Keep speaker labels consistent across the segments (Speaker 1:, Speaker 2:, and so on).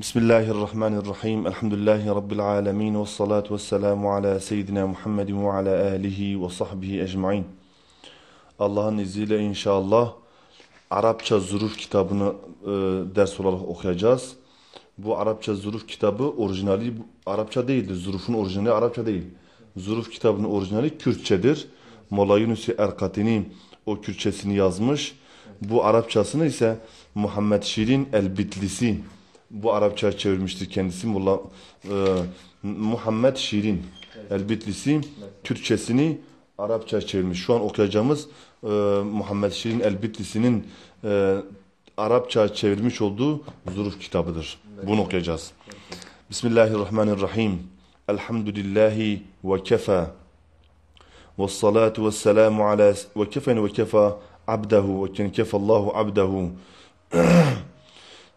Speaker 1: Bismillahirrahmanirrahim. Elhamdülillahi Rabbil alemin. Ve salatu ve selamu ala seyyidina Muhammedin ve ala alihi ve sahbihi ecmain. Allah'ın izniyle inşallah Arapça Zuruf kitabını e, ders olarak okuyacağız. Bu Arapça Zuruf kitabı orijinali Arapça değildir. Zuruf'un orijinali Arapça değil. Zuruf kitabının orijinali Kürtçedir. Mola Yunusi Erkatini o Kürtçesini yazmış. Bu Arapçasını ise Muhammed Şirin El-Bitlisi bu Arapça çevirmiştir kendisi Mulla, e, Muhammed Şirin evet. Elbitlisi evet. Türkçesini Arapça çevirmiş. Şu an okuyacağımız e, Muhammed Şirin Elbitlisi'nin e, Arapça çevirmiş olduğu Zuruf kitabıdır. Evet. Bunu okuyacağız. Evet. Bismillahirrahmanirrahim. Elhamdülillahi ve kefa. والصلاة والسلام على وكفى وكفى عبده وكن كفى الله Abdahu.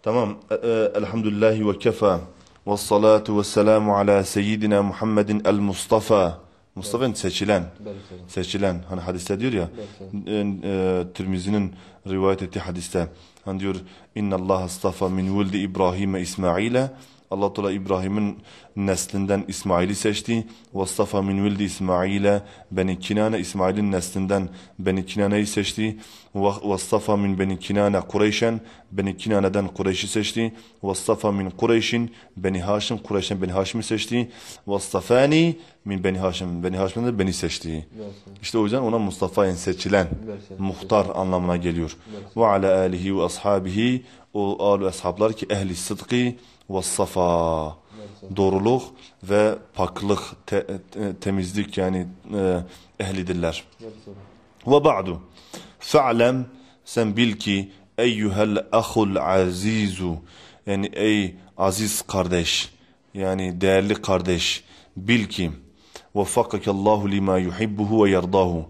Speaker 1: Tamam. E, e, elhamdülillahi ve kefa. Ve salatu ve selamu ala seyyidina Muhammedin el Mustafa. Mustafa evet. seçilen. Belki. Seçilen. Hani hadiste diyor ya. E, e, Tirmizi'nin rivayet ettiği hadiste. Hani diyor. İnna Allah astafa min veldi İbrahim'e İsmail'e. Allah Teala İbrahim'in neslinden İsmail'i seçti. Vastafa min vildi İsmail'e Beni Kinane İsmail'in neslinden Beni Kinane'yi seçti. Vastafa min Beni Kinane Kureyşen Beni Kinane'den Kureyş'i seçti. Vastafa min Kureyş'in Beni Haşim Kureyş'ten Beni Haşim'i seçti. Vastafani min Beni Haşim Beni Haşim'den de beni seçti. İşte o yüzden ona Mustafa'nın seçilen muhtar anlamına geliyor. Ve ala alihi ve ashabihi o alu ashablar ki ehli sıdkı ve safa doğruluk ve paklık, te, te, temizlik yani e, ehlidirler. Ve ba'du. Fe'lem sen bil ki eyyuhel ahul azizu yani ey aziz kardeş yani değerli kardeş bil ki veffakkake Allahu lima yuhibbuhu ve yerdahu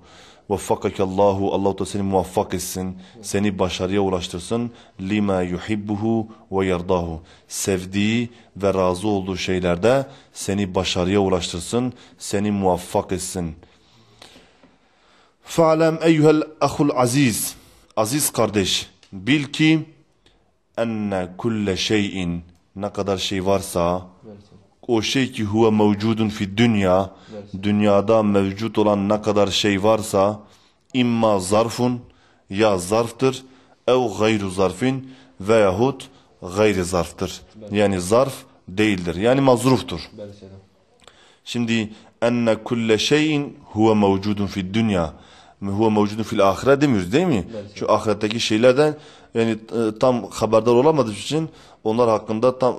Speaker 1: Vaffakakallahu Allah da seni muvaffak etsin. Seni başarıya ulaştırsın. Lima yuhibbuhu ve yardahu. Sevdiği ve razı olduğu şeylerde seni başarıya ulaştırsın. Seni muvaffak etsin. Fa'lem eyyuhel ahul aziz. Aziz kardeş bil ki enne kulle şeyin ne kadar şey varsa o şey ki huve mevcudun fi dünya dünyada mevcut olan ne kadar şey varsa imma zarfun ya zarftır ev gayru zarfin veyahut gayri zarftır. Yani zarf değildir. Yani mazruftur. Şimdi enne kulle şeyin huve mevcudun fi dünya huve mevcudun fil ahire demiyoruz değil mi? Evet. Çünkü ahiretteki şeylerden yani e, tam haberdar olamadığımız için onlar hakkında tam e,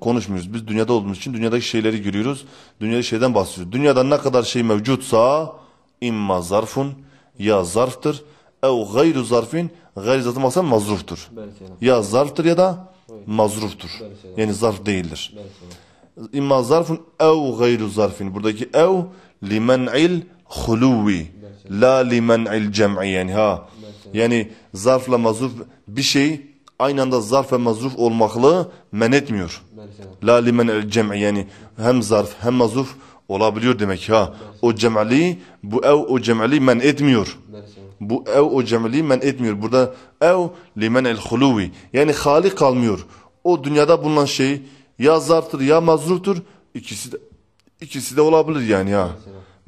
Speaker 1: konuşmuyoruz. Biz dünyada olduğumuz için dünyadaki şeyleri görüyoruz. Dünyadaki şeyden bahsediyoruz. Dünyada ne kadar şey mevcutsa imma zarfun ya zarftır ev gayru zarfin gayri zatı maksan mazruftur. Ya zarftır ya da mazruftur. Yani zarf değildir. İmma zarfun ev gayru zarfin. Buradaki ev limen'il huluvi La limen'il yani ha. Yani zarfla mazuf bir şey aynı anda zarf ve mazuf olmakla men etmiyor. La limen'il cem'i yani hem zarf hem mazuf olabiliyor demek ha. O cem'li bu ev o cem'li men etmiyor. Bu ev o cem'li men etmiyor. Burada ev limen'il huluvi yani hali kalmıyor. O dünyada bulunan şey ya zarftır ya mazruftur ikisi de ikisi de olabilir yani ha.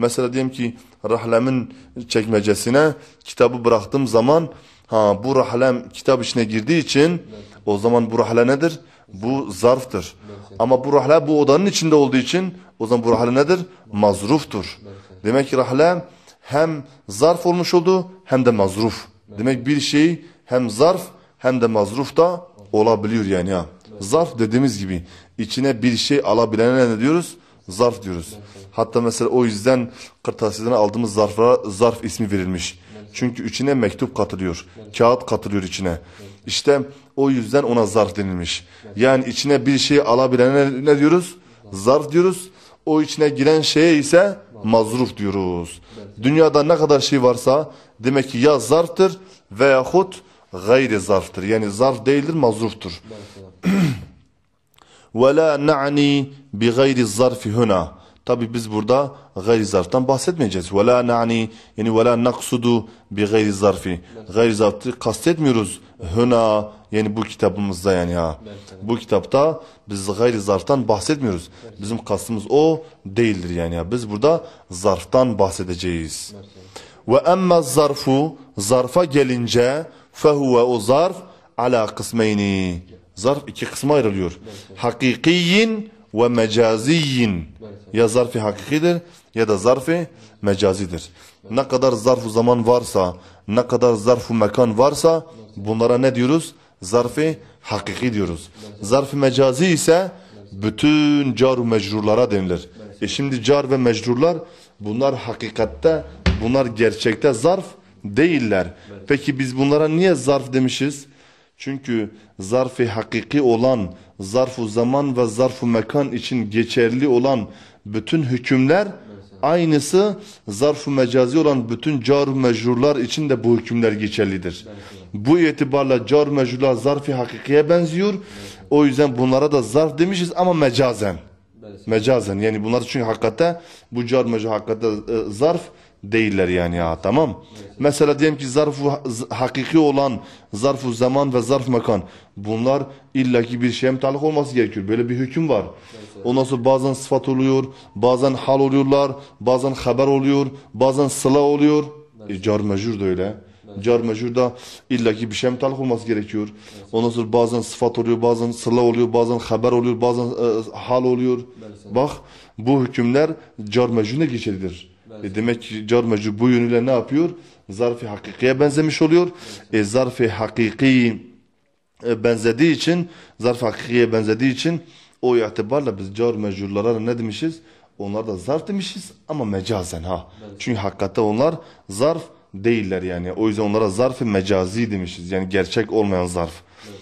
Speaker 1: Mesela diyelim ki rahlemin çekmecesine kitabı bıraktığım zaman ha bu rahlem kitap içine girdiği için o zaman bu rahle nedir? Bu zarftır. Ama bu rahle bu odanın içinde olduğu için o zaman bu rahle nedir? Mazruftur. Demek ki rahle hem zarf olmuş oldu hem de mazruf. Demek bir şey hem zarf hem de mazruf da olabiliyor yani ya. Zarf dediğimiz gibi içine bir şey alabilene ne diyoruz? Zarf diyoruz. Hatta mesela o yüzden kırtasiyeden aldığımız zarflara zarf ismi verilmiş. Çünkü içine mektup katılıyor. Kağıt katılıyor içine. İşte o yüzden ona zarf denilmiş. Yani içine bir şey alabilene ne diyoruz? Zarf diyoruz. O içine giren şeye ise mazruf diyoruz. Dünyada ne kadar şey varsa demek ki ya zarftır veyahut gayri zarftır. Yani zarf değildir mazruftur. Ve la na'ni bi gayri zarfi huna. Tabi biz burada gayri zarftan bahsetmeyeceğiz. Ve la na'ni yani ve la naksudu bi gayri zarfi. Gayri zarfı kastetmiyoruz. Huna yani bu kitabımızda yani ha. Bu kitapta biz gayri zarftan bahsetmiyoruz. Bizim kastımız o değildir yani ya. Biz burada zarftan bahsedeceğiz. Ve emma zarfu zarfa gelince fehuve o zarf ala kısmeyni. Zarf iki kısma ayrılıyor. Hakikiyin ve mecaziyin. Ya zarfi hakikidir ya da zarfi mecazidir. Ne kadar zarf zaman varsa, ne kadar zarf mekan varsa bunlara ne diyoruz? Zarfi hakiki diyoruz. Zarfi mecazi ise bütün car ve mecrurlara denilir. E şimdi car ve mecrurlar bunlar hakikatte, bunlar gerçekte zarf değiller. Peki biz bunlara niye zarf demişiz? Çünkü zarfı hakiki olan, zarf zaman ve zarf mekan için geçerli olan bütün hükümler aynısı zarf mecazi olan bütün car-ı mecrurlar için de bu hükümler geçerlidir. Bu itibarla car-ı mecrurlar zarf hakikiye benziyor. O yüzden bunlara da zarf demişiz ama mecazen. Mecazen yani bunlar çünkü hakikate bu car mecrur hakikate e, zarf değiller yani ya tamam. Mesela diyelim ki zarfı hakiki olan zarfu zaman ve zarf mekan bunlar illaki bir şeye mutallık olması gerekiyor. Böyle bir hüküm var. Evet. Ondan sonra bazen sıfat oluyor, bazen hal oluyorlar, bazen haber oluyor, bazen sıla oluyor. Evet. E, car mecur da öyle. Evet. Car mecur da illaki bir şeye mutallık olması gerekiyor. Evet. Ondan sonra bazen sıfat oluyor, bazen sıla oluyor, bazen haber oluyor, bazen e, hal oluyor. Bak bu hükümler car mecuruna geçerlidir. E demek ki car mecbur bu yönüyle ne yapıyor? Zarfi hakikiye benzemiş oluyor. E zarfi hakiki e, benzediği için, zarf hakikiye benzediği için o itibarla biz car mecburlara ne demişiz? Onlar da zarf demişiz ama mecazen ha. Evet. Çünkü hakikatte onlar zarf değiller yani. O yüzden onlara zarf mecazi demişiz. Yani gerçek olmayan zarf. Evet.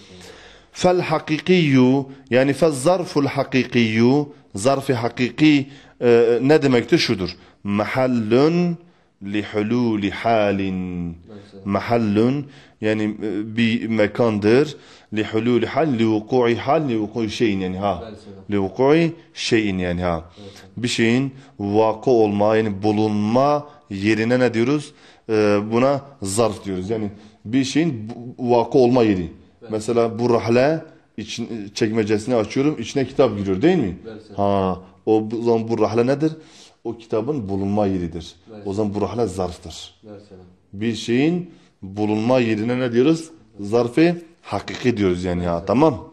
Speaker 1: Fel hakikiyyu yani fel zarful hakikiyyu zarfi hakiki e, ne demektir şudur mahallun lihululi halin. Mahallun yani e, bir mekandır. Lihululi hal, livuku'i hal, livuku'i şeyin yani ha. Livuku'i şeyin yani ha. Bir şeyin vakı olma yani bulunma yerine ne diyoruz? E, buna zarf diyoruz. Yani bir şeyin vakı olma yeri. Mesela bu rahle için, çekmecesini açıyorum. içine kitap giriyor değil mi? Ha. O zaman bu rahle nedir? o kitabın bulunma yeridir. Evet. O zaman burahla zarftır. Evet. Bir şeyin bulunma yerine ne diyoruz? Zarfı hakiki diyoruz yani ya tamam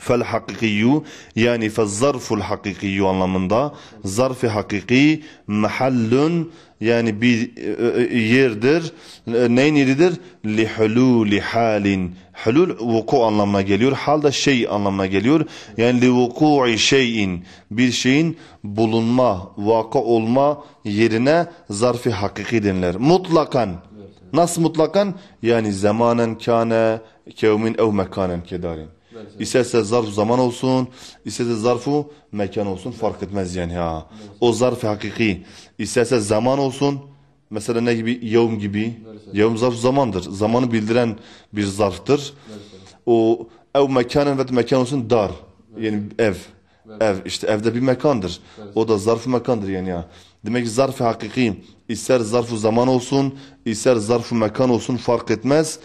Speaker 1: fel hakikiyyu yani fel zarful hakikiyyu anlamında zarfi hakiki mahallun yani bir e, e, e, yerdir. Neyin yeridir? Li hululi halin. Hulul vuku anlamına geliyor. Hal da şey anlamına geliyor. Yani li vuku'i şeyin. Bir şeyin bulunma, vaka olma yerine zarfi hakiki denilir. Mutlakan. Nasıl mutlakan? Yani zamanen kâne kevmin ev mekanen kedarin. İsterse zarf zaman olsun, isterse zarfu mekan olsun fark etmez yani ha. O zarf hakiki. İsterse zaman olsun, mesela ne gibi? Yevm gibi. Yevm zarf zamandır. Zamanı bildiren bir zarftır. O ev mekanın ve mekan olsun dar. Yani ev. Ev işte evde bir mekandır. O da zarf mekandır yani ya. Demek ki zarf hakiki İster zarf zaman olsun, ister zarf mekan olsun fark etmez.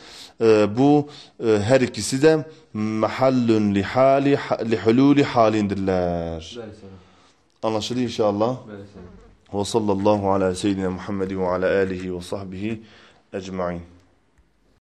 Speaker 1: bu her ikisi de mahallun li hali li hululi halindirler. Anlaşıldı inşallah. Ve sallallahu ala seyyidina Muhammed ve ala alihi ve sahbihi ecmaîn.